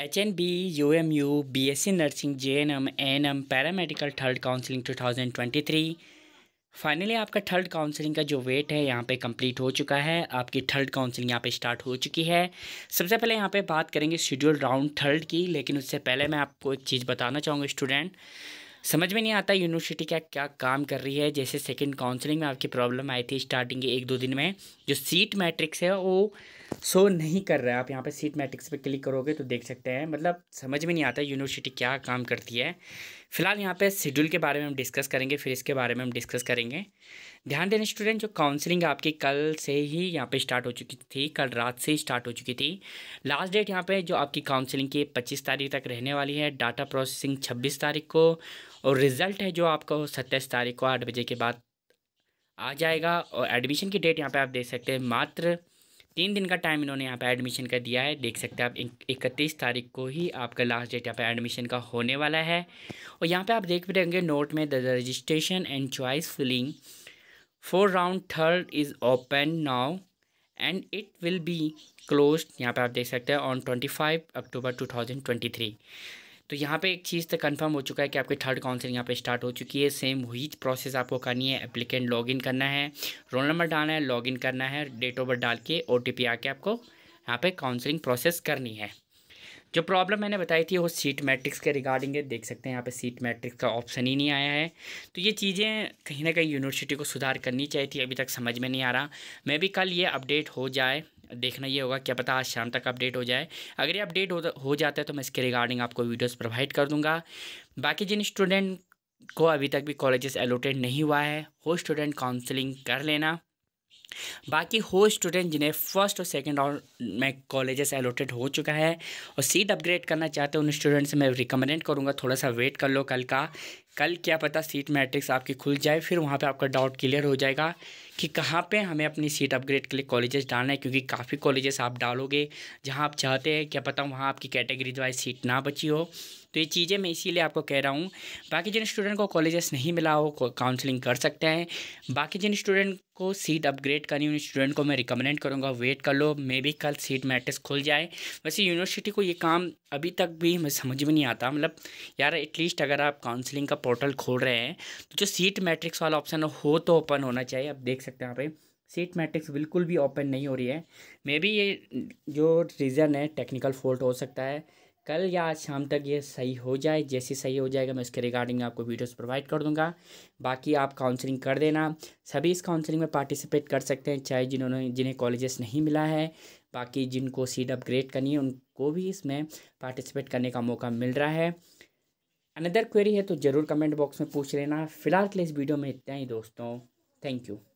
H N B U M U B S C nursing J N M N M paramedical third counselling two thousand twenty three finally आपका third counselling का जो wait है यहाँ पे complete हो चुका है आपकी थर्ड काउंसलिंग यहाँ पे स्टार्ट हो चुकी है सबसे पहले यहाँ पे बात करेंगे शेड्यूल राउंड थर्ड की लेकिन उससे पहले मैं आपको एक चीज़ बताना चाहूँगा स्टूडेंट समझ में नहीं आता यूनिवर्सिटी क्या क्या काम कर रही है जैसे सेकेंड काउंसलिंग में आपकी प्रॉब्लम आई थी स्टार्टिंग एक दो दिन में जो सीट मैट्रिक्स है वो शो नहीं कर रहा है आप यहाँ पे सीट मैट्रिक्स पे क्लिक करोगे तो देख सकते हैं मतलब समझ में नहीं आता यूनिवर्सिटी क्या काम करती है फिलहाल यहाँ पे शेड्यूल के बारे में हम डिस्कस करेंगे फिर इसके बारे में हम डिस्कस करेंगे ध्यान देने स्टूडेंट जो काउंसलिंग आपकी कल से ही यहाँ पे स्टार्ट हो चुकी थी कल रात से ही स्टार्ट हो चुकी थी लास्ट डेट यहाँ पे जो आपकी काउंसलिंग की पच्चीस तारीख तक रहने वाली है डाटा प्रोसेसिंग छब्बीस तारीख को और रिजल्ट है जो आपको सत्ताईस तारीख को आठ बजे के बाद आ जाएगा और एडमिशन की डेट यहाँ पे आप देख सकते हैं मात्र तीन दिन का टाइम इन्होंने यहाँ पे एडमिशन का दिया है देख सकते हैं आप इकतीस तारीख को ही आपका लास्ट डेट यहाँ पे एडमिशन का होने वाला है और यहाँ पे आप देख भी रहेंगे नोट में the registration and choice filling for round third is open now and it will be close यहाँ पे आप देख सकते हैं on twenty five October two thousand twenty three तो यहाँ पे एक चीज़ तो कंफर्म हो चुका है कि आपकी थर्ड काउंसिल यहाँ पे स्टार्ट हो चुकी है सेम वही प्रोसेस आपको करनी है एप्लीकेंट लॉगिन करना है रोल नंबर डालना है लॉगिन करना है डेट ऑफ बर्थ डाल के ओ टी आके आपको यहाँ पे काउंसलिंग प्रोसेस करनी है जो प्रॉब्लम मैंने बताई थी वो सीट मैट्रिक्स के रिगार्डिंग है देख सकते हैं यहाँ पे सीट मैट्रिक्स का ऑप्शन ही नहीं आया है तो ये चीज़ें कहीं ना कहीं यूनिवर्सिटी को सुधार करनी चाहिए थी अभी तक समझ में नहीं आ रहा मैं भी कल ये अपडेट हो जाए देखना ये होगा क्या पता आज शाम तक अपडेट हो जाए अगर ये अपडेट हो, जाता है तो मैं इसके रिगार्डिंग आपको वीडियोस प्रोवाइड कर दूंगा बाकी जिन स्टूडेंट को अभी तक भी कॉलेजेस एलोटेड नहीं हुआ है वो स्टूडेंट काउंसलिंग कर लेना बाकी हो स्टूडेंट जिन्हें फर्स्ट और सेकंड राउंड में कॉलेजेस एलोटेड हो चुका है और सीट अपग्रेड करना चाहते हैं उन स्टूडेंट से मैं रिकमेंड करूँगा थोड़ा सा वेट कर लो कल का कल क्या पता सीट मैट्रिक्स आपकी खुल जाए फिर वहाँ पे आपका डाउट क्लियर हो जाएगा कि कहाँ पे हमें अपनी सीट अपग्रेड के लिए कॉलेजेस डालना है क्योंकि काफ़ी कॉलेजेस आप डालोगे जहाँ आप चाहते हैं क्या पता वहाँ आपकी कैटेगरीज वाइज सीट ना बची हो तो ये चीज़ें मैं इसीलिए आपको कह रहा हूँ बाकी जिन स्टूडेंट को कॉलेजेस नहीं मिला हो काउंसलिंग कर सकते हैं बाकी जिन स्टूडेंट को सीट अपग्रेड करनी उन स्टूडेंट को मैं रिकमेंड करूँगा वेट कर लो मे भी कल सीट मैट्रिक्स खुल जाए वैसे यूनिवर्सिटी को ये काम अभी तक भी हमें समझ में नहीं आता मतलब यार एटलीस्ट अगर आप काउंसलिंग का पोर्टल खोल रहे हैं तो जो सीट मैट्रिक्स वाला ऑप्शन हो तो ओपन होना चाहिए आप देख सकते हैं यहाँ पे सीट मैट्रिक्स बिल्कुल भी ओपन नहीं हो रही है मे बी ये जो रीज़न है टेक्निकल फॉल्ट हो सकता है कल या आज शाम तक ये सही हो जाए जैसे सही हो जाएगा मैं उसके रिगार्डिंग आपको वीडियोस प्रोवाइड कर दूंगा बाकी आप काउंसलिंग कर देना सभी इस काउंसलिंग में पार्टिसिपेट कर सकते हैं चाहे जिन्होंने जिन्हें कॉलेजेस नहीं मिला है बाकी जिनको सीट अपग्रेड करनी है उनको भी इसमें पार्टिसिपेट करने का मौका मिल रहा है अनदर क्वेरी है तो ज़रूर कमेंट बॉक्स में पूछ लेना फ़िलहाल के लिए इस वीडियो में इतना ही दोस्तों थैंक यू